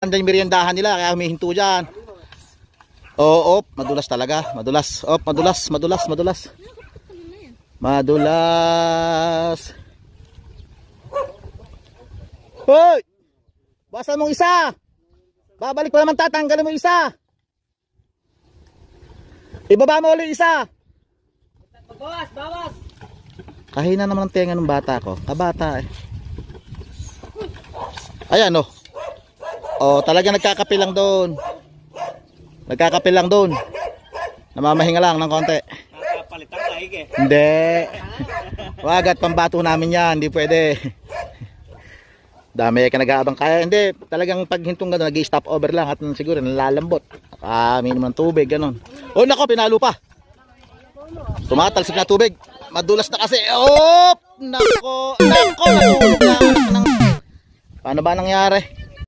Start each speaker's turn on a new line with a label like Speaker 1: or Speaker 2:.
Speaker 1: Andan yung meriendahan nila kaya humihinto dyan. Oo, oh, oh, madulas talaga. Madulas. Oh, madulas, madulas, madulas. Madulas.
Speaker 2: Hoy! Basa mong isa. Babalik pa naman tatanggalin mo isa.
Speaker 1: Ibaba mo ulit isa.
Speaker 3: Bawas, bawas.
Speaker 1: Kahina naman ang tenga ng bata ko. Kabata eh. Ayan oh. Oh, talaga nagkakape lang doon. Nagkakape lang doon. Namamahinga lang ng konti.
Speaker 3: Nakapalitan ka eh. Hindi.
Speaker 1: Wagat pambato namin 'yan, hindi pwede. Dami ka nag-aabang kaya. Hindi, talagang pag hintong gano'n, nag-stop over lang at siguro nalalambot. Ah, minimum tubig, ganun. Oh, nako, pinalo pa. Tumatalsik na tubig. Madulas na kasi. Oh!
Speaker 4: Nako,
Speaker 1: nako, nako. Paano ba nangyari?